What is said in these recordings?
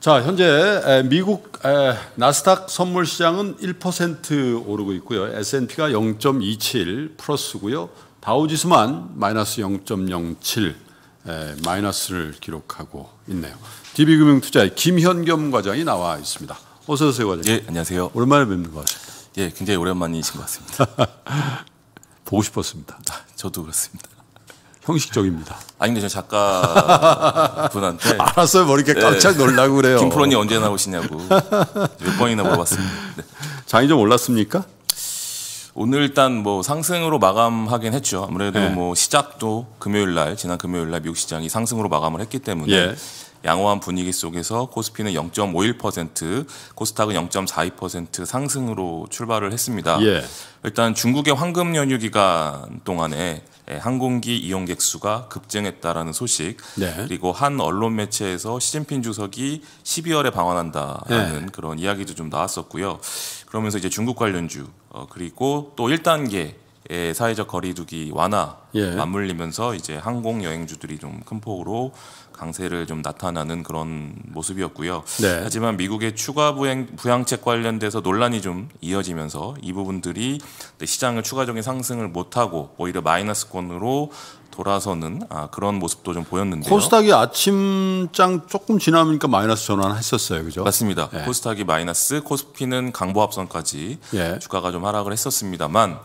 자, 현재 미국 나스닥 선물 시장은 1% 오르고 있고요. S&P가 0.27 플러스고요. 다우지수만 마이너스 0.07 마이너스를 기록하고 있네요. DB금융투자의 김현겸 과장이 나와 있습니다. 어서 오세요, 과장님. 예, 안녕하세요. 오랜만에 뵙는 것 같습니다. 예, 굉장히 오랜만이신 것 같습니다. 보고 싶었습니다. 아, 저도 그렇습니다. 형식적입니다. 아닙니다. 저 작가 분한테 알았어요. 머리 이렇게 깜짝 네. 놀라고 그래요. 김프로님 언제 나오시냐고 몇 번이나 물어봤습니다. 네. 장이 좀 올랐습니까? 오늘 일단 뭐 상승으로 마감하긴 했죠. 아무래도 네. 뭐 시작도 금요일 날 지난 금요일 날 미국 시장이 상승으로 마감을 했기 때문에 예. 양호한 분위기 속에서 코스피는 0.51%, 코스닥은 0.42% 상승으로 출발을 했습니다. 예. 일단 중국의 황금 연휴 기간 동안에 예, 항공기 이용객 수가 급증했다라는 소식 네. 그리고 한 언론 매체에서 시진핑 주석이 12월에 방한한다라는 네. 그런 이야기도 좀 나왔었고요. 그러면서 이제 중국 관련주 어, 그리고 또 1단계 예, 사회적 거리두기 완화 예. 맞물리면서 이제 항공 여행주들이 좀 큰 폭으로 강세를 좀 나타나는 그런 모습이었고요. 네. 하지만 미국의 추가 부양, 부양책 관련돼서 논란이 좀 이어지면서 이 부분들이 시장을 추가적인 상승을 못하고 오히려 마이너스권으로 돌아서는 아, 그런 모습도 좀 보였는데요. 코스닥이 아침장 조금 지나니까 마이너스 전환했었어요, 그죠? 맞습니다. 예. 코스닥이 마이너스, 코스피는 강보합선까지 예. 주가가 좀 하락을 했었습니다만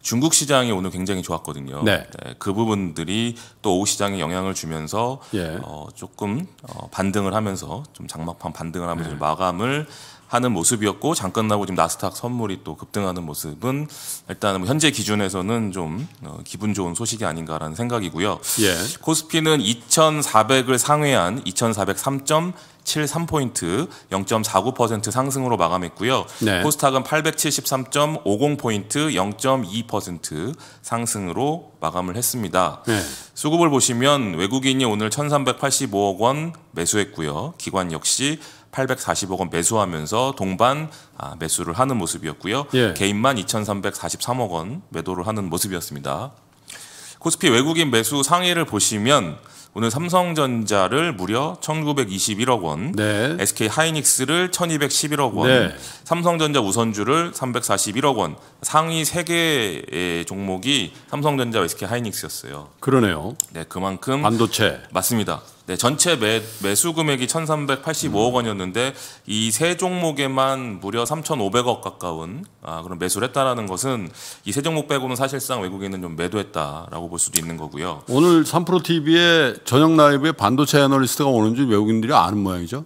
중국 시장이 오늘 굉장히 좋았거든요. 네. 네, 그 부분들이 또 오후 시장에 영향을 주면서 예. 어, 조금 어, 반등을 하면서 좀 장막판 반등을 하면서 네. 마감을 하는 모습이었고 장 끝나고 지금 나스닥 선물이 또 급등하는 모습은 일단 뭐 현재 기준에서는 좀 어, 기분 좋은 소식이 아닌가라는 생각이고요. 예. 코스피는 2,400을 상회한 2 4 0 3 7 3포인트0.49% 상승으로 마감했고요. 네. 코스닥은 873.50포인트 0.2% 상승으로 마감을 했습니다. 네. 수급을 보시면 외국인이 오늘 1,385억 원 매수했고요. 기관 역시 840억 원 매수하면서 동반 아, 매수를 하는 모습이었고요. 예. 개인만 2,343억 원 매도를 하는 모습이었습니다. 코스피 외국인 매수 상위를 보시면 오늘 삼성전자를 무려 1921억 원, 네. SK 하이닉스를 1211억 원, 네. 삼성전자 우선주를 341억 원, 상위 3개의 종목이 삼성전자, SK 하이닉스였어요. 그러네요. 네, 그만큼 반도체 맞습니다. 네, 전체 매, 매수 금액이 1,385억 원이었는데 이 세 종목에만 무려 3,500억 가까운 아, 그런 매수를 했다라는 것은 이 세 종목 빼고는 사실상 외국인은 좀 매도했다라고 볼 수도 있는 거고요. 오늘 3프로 TV의 저녁 라이브에 반도체 애널리스트가 오는지 외국인들이 아는 모양이죠.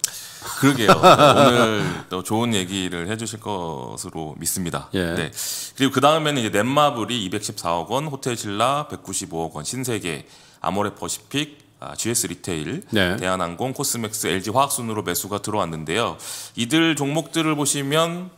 그러게요. 오늘 또 좋은 얘기를 해주실 것으로 믿습니다. 예. 네. 그리고 그 다음에는 이제 넷마블이 214억 원, 호텔신라 195억 원, 신세계, 아모레퍼시픽 아, GS 리테일, 네. 대한항공, 코스맥스, LG 화학 순으로 매수가 들어왔는데요. 이들 종목들을 보시면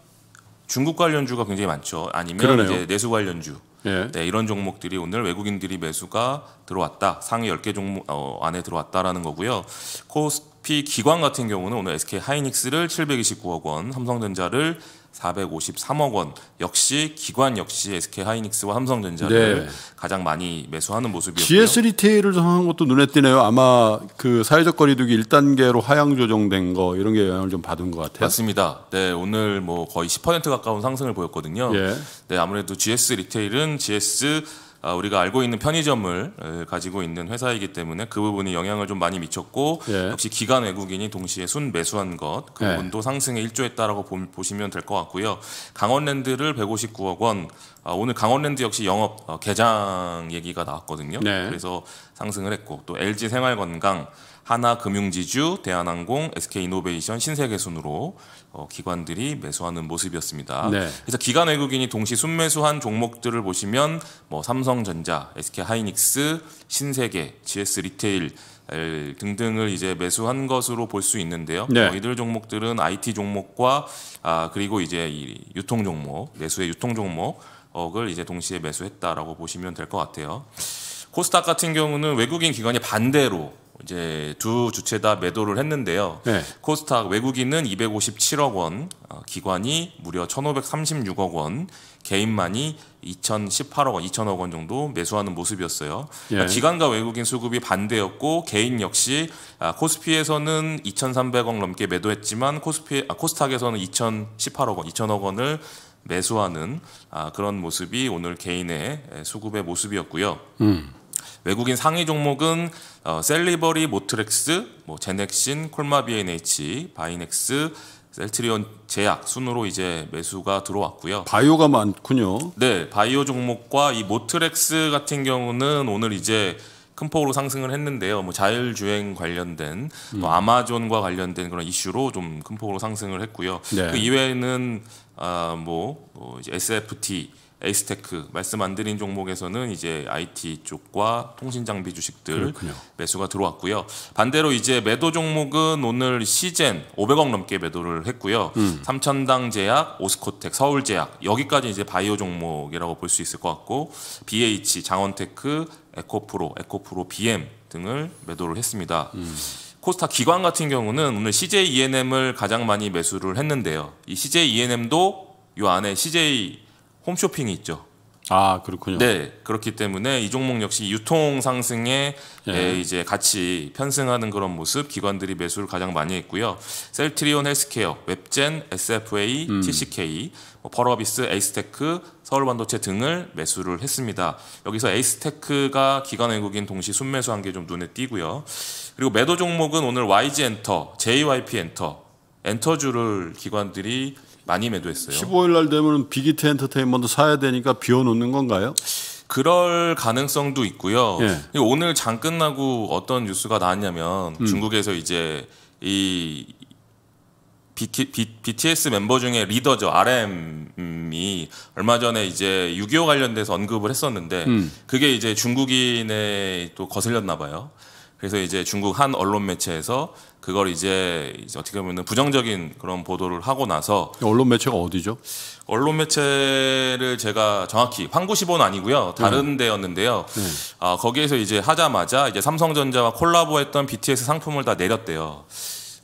중국 관련주가 굉장히 많죠. 아니면 그러네요. 이제 내수 관련주. 네. 네, 이런 종목들이 오늘 외국인들이 매수가 들어왔다. 상위 10개 종목 어, 안에 들어왔다라는 거고요. 코스피 기관 같은 경우는 오늘 SK 하이닉스를 729억 원, 삼성전자를 453억 원 역시 기관 역시 SK 하이닉스와 삼성전자를 네. 가장 많이 매수하는 모습이었고요. GS 리테일을 상한 것도 눈에 띄네요. 아마 그 사회적 거리두기 1단계로 하향 조정된 거 이런 게 영향을 좀 받은 것 같아요. 맞습니다. 네, 오늘 뭐 거의 10% 가까운 상승을 보였거든요. 예. 네, 아무래도 GS 리테일은 GS 아, 우리가 알고 있는 편의점을 가지고 있는 회사이기 때문에 그 부분이 영향을 좀 많이 미쳤고 예. 역시 기간 외국인이 동시에 순 매수한 것그 예. 부분도 상승에 일조했다라고 보시면 될 것 같고요. 강원랜드를 159억 원 아, 오늘 강원랜드 역시 영업 어, 개장 얘기가 나왔거든요. 네. 그래서 상승을 했고 또 LG 생활건강 하나금융지주, 대한항공, SK이노베이션, 신세계 순으로 어, 기관들이 매수하는 모습이었습니다. 네. 그래서 기관 외국인이 동시 순매수한 종목들을 보시면 뭐 삼성전자, SK하이닉스, 신세계, GS리테일 등등을 이제 매수한 것으로 볼 수 있는데요. 네. 어, 이들 종목들은 IT 종목과 아 그리고 이제 이 유통 종목, 내수의 유통 종목을 이제 동시에 매수했다라고 보시면 될 것 같아요. 코스닥 같은 경우는 외국인 기관이 반대로 이제 두 주체 다 매도를 했는데요. 네. 코스닥 외국인은 257억 원, 어, 기관이 무려 1,536억 원, 개인만이 2,018억 원, 2,000억 원 정도 매수하는 모습이었어요. 그러니까 예. 기관과 외국인 수급이 반대였고 개인 역시 아, 코스피에서는 2,300억 넘게 매도했지만 코스피 아, 코스닥에서는 2,018억 원, 2,000억 원을 매수하는 아, 그런 모습이 오늘 개인의 수급의 모습이었고요. 음. 외국인 상위 종목은 어, 셀리버리, 모트렉스, 뭐 제넥신, 콜마 BNH, 바이넥스, 셀트리온 제약 순으로 이제 매수가 들어왔고요. 바이오가 많군요. 네, 바이오 종목과 이 모트렉스 같은 경우는 오늘 이제 큰 폭으로 상승을 했는데요. 뭐 자율주행 관련된 음. 또 아마존과 관련된 그런 이슈로 좀 큰 폭으로 상승을 했고요. 네. 그 이외에는 아뭐 뭐 SF&T 어, 에이스테크 말씀 안 드린 종목에서는 이제 IT 쪽과 통신 장비 주식들 그렇군요. 매수가 들어왔고요. 반대로 이제 매도 종목은 오늘 시젠 500억 넘게 매도를 했고요. 음. 삼천당 제약, 오스코텍, 서울제약 여기까지 이제 바이오 종목이라고 볼 수 있을 것 같고 BH, 장원테크, 에코프로, 에코프로 BM 등을 매도를 했습니다. 음. 코스타 기관 같은 경우는 오늘 CJ E&M을 가장 많이 매수를 했는데요. 이 CJ E&M도 요 안에 CJ 홈쇼핑이 있죠. 아 그렇군요. 네 그렇기 때문에 이 종목 역시 유통 상승에 예. 예. 이제 같이 편승하는 그런 모습 기관들이 매수를 가장 많이 했고요. 셀트리온 헬스케어, 웹젠, SFA, 음. TCK, 뭐 버러비스, 에이스테크, 서울반도체 등을 매수를 했습니다. 여기서 에이스테크가 기관 외국인 동시 순매수한 게좀 눈에 띄고요. 그리고 매도 종목은 오늘 YG 엔터, JYP 엔터, 엔터주를 기관들이 많이 매도했어요. 15일 날 되면 빅히트 엔터테인먼트 사야 되니까 비워놓는 건가요? 그럴 가능성도 있고요. 예. 오늘 장 끝나고 어떤 뉴스가 나왔냐면 음. 중국에서 이제 이 BT, s 멤버 중에 리더죠 RM이 얼마 전에 이제 6.25 관련돼서 언급을 했었는데 음. 그게 이제 중국인에 또 거슬렸나 봐요. 그래서 이제 중국 한 언론 매체에서 그걸 이제, 이제 어떻게 보면 부정적인 그런 보도를 하고 나서 언론 매체가 어디죠? 언론 매체를 제가 정확히 황구시보 아니고요 다른 음. 데였는데요. 음. 아 거기에서 이제 하자마자 이제 삼성전자와 콜라보했던 BTS 상품을 다 내렸대요.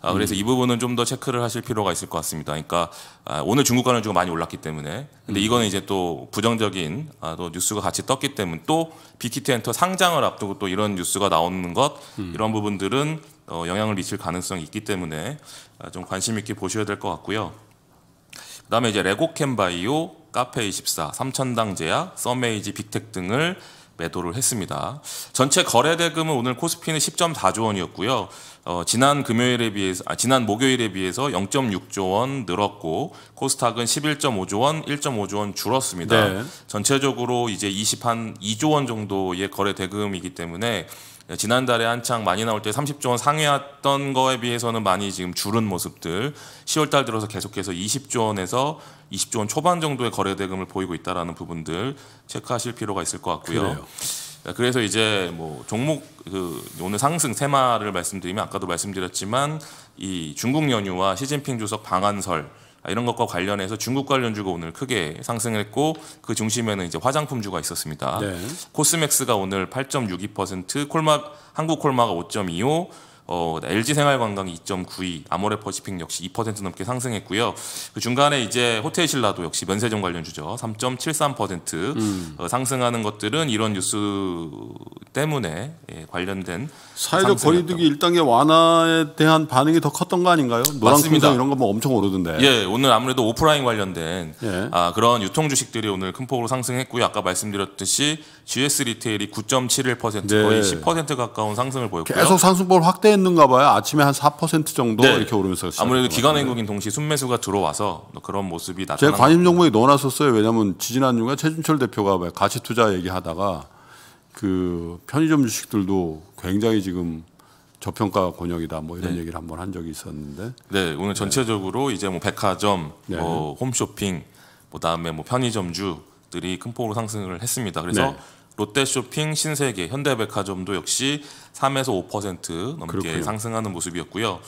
아, 그래서 음. 이 부분은 좀 더 체크를 하실 필요가 있을 것 같습니다. 그러니까 아, 오늘 중국 가는 주 많이 올랐기 때문에 근데 음. 이거는 이제 또 부정적인 아, 또 뉴스가 같이 떴기 때문에 또 빅히트 엔터 상장을 앞두고 또 이런 뉴스가 나오는 것 음. 이런 부분들은 어, 영향을 미칠 가능성이 있기 때문에 아, 좀 관심 있게 보셔야 될 것 같고요. 그다음에 이제 레고캠바이오, 카페24, 삼천당제약, 서메이지 빅텍 등을 매도를 했습니다. 전체 거래 대금은 오늘 코스피는 10.4조 원이었고요. 어, 지난 금요일에 비해서 아, 지난 목요일에 비해서 0.6조 원 늘었고 코스닥은 11.5조 원, 1.5조 원 줄었습니다. 네. 전체적으로 이제 20한 2조 원 정도의 거래 대금이기 때문에 예, 지난달에 한창 많이 나올 때 30조 원 상회했던 거에 비해서는 많이 지금 줄은 모습들 10월달 들어서 계속해서 20조 원에서 20조 원 초반 정도의 거래 대금을 보이고 있다라는 부분들 체크하실 필요가 있을 것 같고요. 그래요. 예, 그래서 이제 뭐 종목 그 오늘 상승 세마를 말씀드리면 아까도 말씀드렸지만 이 중국 연유와 시진핑 주석 방한설 아, 이런 것과 관련해서 중국 관련주가 오늘 크게 상승했고 그 중심에는 이제 화장품주가 있었습니다. 네. 코스맥스가 오늘 8.62%, 콜마 한국 콜마가 5.25, 어, LG 생활관광이 2 9위 아모레퍼시픽 역시 2% 넘게 상승했고요. 그 중간에 이제 호텔신라도 역시 면세점 관련 주죠. 3.73% 음. 어, 상승하는 것들은 이런 뉴스 때문에 예, 관련된 사회적 거리두기 1단계 완화에 대한 반응이 더 컸던 거 아닌가요? 노랑 습니다 이런 거뭐 엄청 오르던데. 예, 오늘 아무래도 오프라인 관련된 예. 아, 그런 유통 주식들이 오늘 큰 폭으로 상승했고요. 아까 말씀드렸듯이 GS 리테일이 9.71% 네. 거의 10% 가까운 상승을 보였고요. 계속 상승폭을 확대 오는가 봐야 아침에 한 4% 정도 네. 이렇게 오르면서 아무래도 기관외국인 동시 네. 순매수가 들어와서 그런 모습이 나타나. 제가 관심 종목에 넣어놨었어요. 왜냐하면 지지난주가 최준철 대표가 가치 투자 얘기하다가 그 편의점 주식들도 굉장히 지금 저평가 권역이다 뭐 이런 네. 얘기를 한번 한 적이 있었는데. 네 오늘 전체적으로 네. 이제 뭐 백화점, 네. 뭐 홈쇼핑, 뭐 다음에 뭐 편의점주들이 큰 폭으로 상승을 했습니다. 그래서 네. 롯데쇼핑, 신세계, 현대백화점도 역시 3에서 5% 넘게 그렇군요. 상승하는 모습이었고요.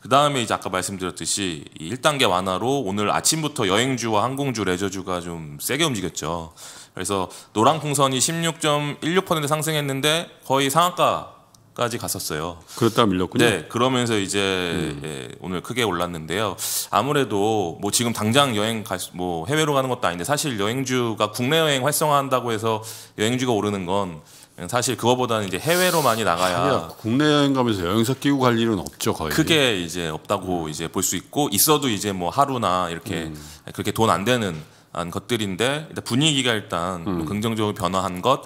그 다음에 이제 아까 말씀드렸듯이 1단계 완화로 오늘 아침부터 여행주와 항공주, 레저주가 좀 세게 움직였죠. 그래서 노란 풍선이 16.16% 상승했는데 거의 상한가 까지 갔었어요. 그렇다 밀렸군요. 네, 그러면서 이제 음. 예, 오늘 크게 올랐는데요. 아무래도 뭐 지금 당장 여행 갈뭐 해외로 가는 것도 아닌데 사실 여행주가 국내 여행 활성화한다고 해서 여행주가 오르는 건 사실 그거보다는 이제 해외로 많이 나가야 국내 여행 가면서 여행사 끼고 갈 일은 없죠 거의 크게 이제 없다고 음. 이제 볼 수 있고 있어도 이제 뭐 하루나 이렇게 음. 그렇게 돈 안 되는 것들인데 분위기가 일단 음. 긍정적으로 변화한 것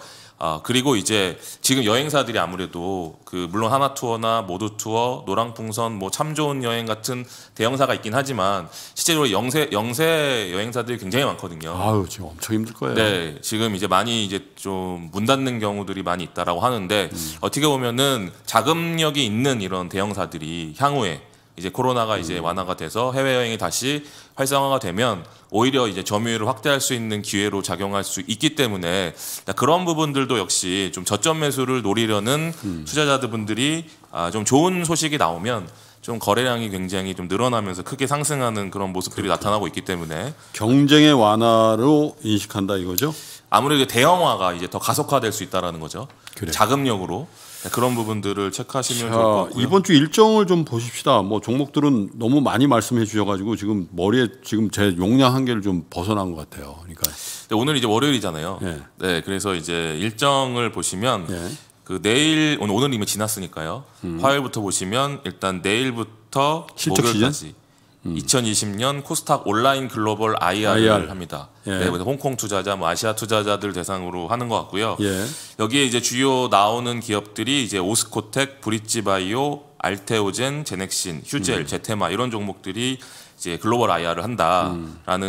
아, 그리고 이제 지금 여행사들이 아무래도 그 물론 하나 투어나 모두 투어, 노랑 풍선, 뭐 참 좋은 여행 같은 대형사가 있긴 하지만 실제로 영세 영세 여행사들이 굉장히 많거든요. 아유 지금 엄청 힘들 거예요. 네, 지금 이제 많이 이제 좀 문 닫는 경우들이 많이 있다라고 하는데 음. 어떻게 보면은 자금력이 있는 이런 대형사들이 향후에 이제 코로나가 음. 이제 완화가 돼서 해외 여행이 다시 활성화가 되면 오히려 이제 점유율을 확대할 수 있는 기회로 작용할 수 있기 때문에 그런 부분들도 역시 좀 저점 매수를 노리려는 음. 투자자들분들이 아, 좀 좋은 소식이 나오면 좀 거래량이 굉장히 좀 늘어나면서 크게 상승하는 그런 모습들이 그렇구나. 나타나고 있기 때문에 경쟁의 완화로 인식한다 이거죠? 아무래도 대형화가 이제 더 가속화될 수 있다라는 거죠. 그래. 자금력으로. 네, 그런 부분들을 체크하시면 자, 좋을 것 같고요. 이번 주 일정을 좀 보십시다. 뭐 종목들은 너무 많이 말씀해 주셔가지고 지금 머리에 지금 제 용량 한계를 좀 벗어난 것 같아요. 그러니까 네, 오늘 이제 월요일이잖아요. 네. 네 그래서 이제 일정을 보시면 네. 그 내일 오늘 오늘 이미 지났으니까요. 음. 화요일부터 보시면 일단 내일부터 실적 목요일까지 시즌? 음. 2020년 코스닥 온라인 글로벌 IR을 IR. 합니다. 예. 네, 홍콩 투자자, 뭐 아시아 투자자들 대상으로 하는 것 같고요. 예. 여기에 이제 주요 나오는 기업들이 이제 오스코텍, 브릿지바이오, 알테오젠, 제넥신, 휴젤, 음. 제테마 이런 종목들이 이제 글로벌 IR을 한다라는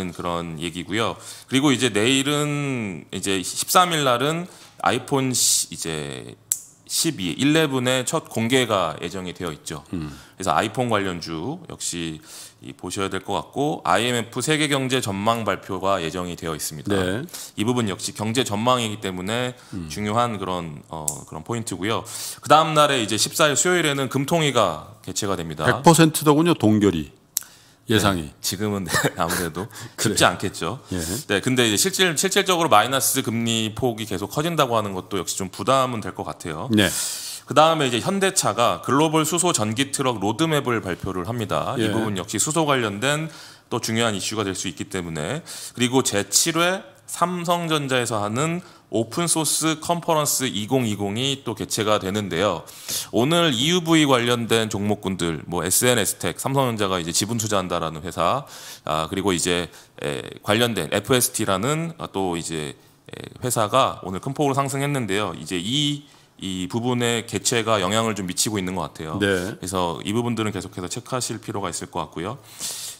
음. 그런 얘기고요. 그리고 이제 내일은 이제 13일 날은 아이폰 이제 12, 11의 첫 공개가 예정이 되어 있죠. 음. 그래서 아이폰 관련주 역시 보셔야 될 것 같고 IMF 세계 경제 전망 발표가 예정이 되어 있습니다. 네. 이 부분 역시 경제 전망이기 때문에 음. 중요한 그런 어, 그런 포인트고요. 그 다음 날에 이제 14일 수요일에는 금통위가 개최가 됩니다. 100%더군요 동결이. 예상이 네, 지금은 네, 아무래도 쉽지 않겠죠. 예. 네, 근데 이제 실질 실질적으로 마이너스 금리 폭이 계속 커진다고 하는 것도 역시 좀 부담은 될 것 같아요. 네. 그 다음에 이제 현대차가 글로벌 수소 전기 트럭 로드맵을 발표를 합니다. 예. 이 부분 역시 수소 관련된 또 중요한 이슈가 될 수 있기 때문에 그리고 제 7회 삼성전자에서 하는 오픈소스 컨퍼런스 2020이 또 개최가 되는데요. 오늘 EUV 관련된 종목군들, 뭐 SNS텍, 삼성전자가 이제 지분 투자한다라는 회사, 아, 그리고 이제 에, 관련된 FST라는 아, 또 이제 에, 회사가 오늘 큰 폭으로 상승했는데요. 이제 이, 이 부분의 개체가 영향을 좀 미치고 있는 것 같아요. 네. 그래서 이 부분들은 계속해서 체크하실 필요가 있을 것 같고요.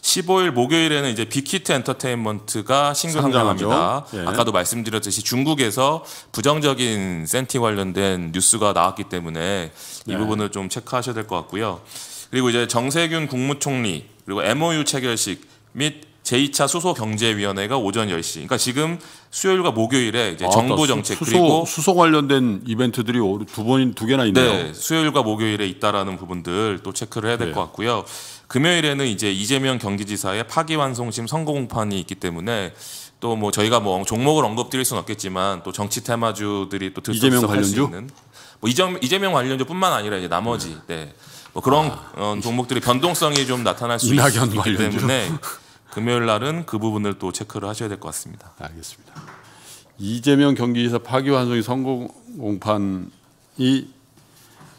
15일 목요일에는 이제 빅히트 엔터테인먼트가 신규 상장합니다. 예. 아까도 말씀드렸듯이 중국에서 부정적인 센티 관련된 뉴스가 나왔기 때문에 이 네. 부분을 좀 체크하셔야 될 것 같고요. 그리고 이제 정세균 국무총리 그리고 MOU 체결식 및 제2차 수소 경제위원회가 오전 10시. 그러니까 지금 수요일과 목요일에 이제 아, 정부 그러니까 정책 수, 수소, 그리고 수소 관련된 이벤트들이 두 번인 두 개나 있네요. 네, 수요일과 목요일에 있다라는 부분들 또 체크를 해야 될것 네. 같고요. 금요일에는 이제 이재명 경기지사의 파기환송심 선고 공판이 있기 때문에 또 뭐 저희가 뭐 종목을 언급드릴 수는 없겠지만 또 정치 테마주들이 또 들썩들썩할 수 있는 뭐 이재명, 이재명 관련주뿐만 아니라 이제 나머지 음. 네. 뭐 그런 아. 어, 종목들이 변동성이 좀 나타날 수 있기 관련주. 때문에 금요일 날은 그 부분을 또 체크를 하셔야 될 것 같습니다. 알겠습니다. 이재명 경기지사 파기환송이 선고 공판이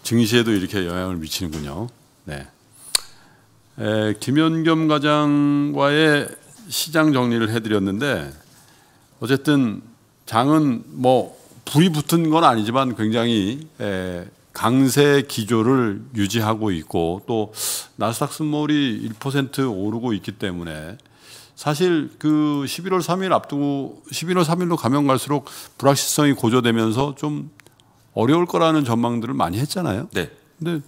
증시에도 이렇게 영향을 미치는군요. 네. 에, 김현겸 과장과의 시장 정리를 해드렸는데 어쨌든 장은 뭐 불이 붙은 건 아니지만 굉장히 에, 강세 기조를 유지하고 있고 또 나스닥 스몰이 1% 오르고 있기 때문에 사실 그 11월 3일 앞두고 11월 3일로 가면 갈수록 불확실성이 고조되면서 좀 어려울 거라는 전망들을 많이 했잖아요. 네. 근데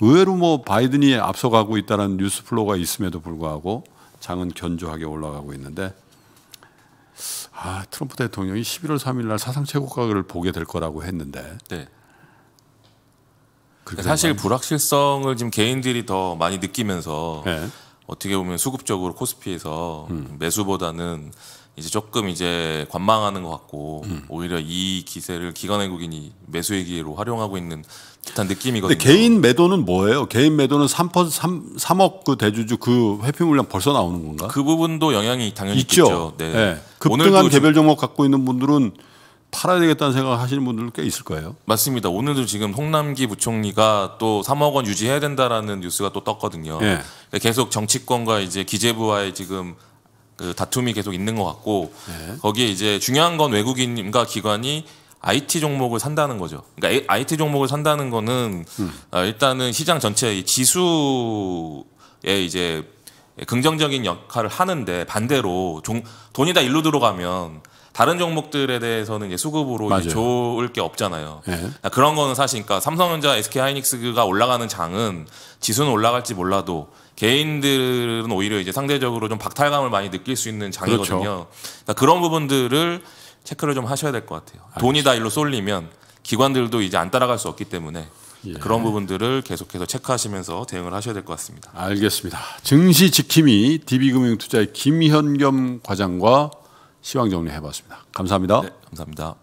의외로 뭐 바이든이 앞서가고 있다는 뉴스 플로가 우 있음에도 불구하고 장은 견조하게 올라가고 있는데 아, 트럼프 대통령이 11월 3일 날 사상 최고가를 보게 될 거라고 했는데 네. 사실 불확실성을 지금 개인들이 더 많이 느끼면서 네. 어떻게 보면 수급적으로 코스피에서 음. 매수보다는 이제 조금 이제 관망하는 것 같고 음. 오히려 이 기세를 기관 외국인이 매수의 기회로 활용하고 있는 듯한 느낌이거든요. 개인 매도는 뭐예요? 개인 매도는 3 3억 그 대주주 그 회피 물량 벌써 나오는 건가? 그 부분도 영향이 당연히 있죠. 있겠죠. 네. 네. 급등한 개별 종목 갖고 있는 분들은 팔아야 되겠다는 생각을 하시는 분들도 꽤 있을 거예요. 맞습니다. 오늘도 지금 홍남기 부총리가 또 3억 원 유지해야 된다라는 뉴스가 또 떴거든요. 네. 계속 정치권과 이제 기재부와의 지금 그 다툼이 계속 있는 것 같고 네. 거기에 이제 중요한 건 외국인과 기관이 IT 종목을 산다는 거죠. 그러니까 IT 종목을 산다는 거는 음. 어, 일단은 시장 전체의 지수에 이제 긍정적인 역할을 하는데 반대로 종, 돈이 다 일로 들어가면 다른 종목들에 대해서는 이제 수급으로 이제 좋을 게 없잖아요. 네. 그런 거는 사실 그러니까 삼성전자, SK하이닉스가 올라가는 장은 지수는 올라갈지 몰라도 개인들은 오히려 이제 상대적으로 좀 박탈감을 많이 느낄 수 있는 장이거든요. 그렇죠. 그러니까 그런 부분들을 체크를 좀 하셔야 될 것 같아요. 알겠습니다. 돈이 다 일로 쏠리면 기관들도 이제 안 따라갈 수 없기 때문에 예. 그런 부분들을 계속해서 체크하시면서 대응을 하셔야 될 것 같습니다. 알겠습니다. 증시 지킴이 DB금융투자의 김현겸 과장과 시황 정리해봤습니다. 감사합니다. 네, 감사합니다.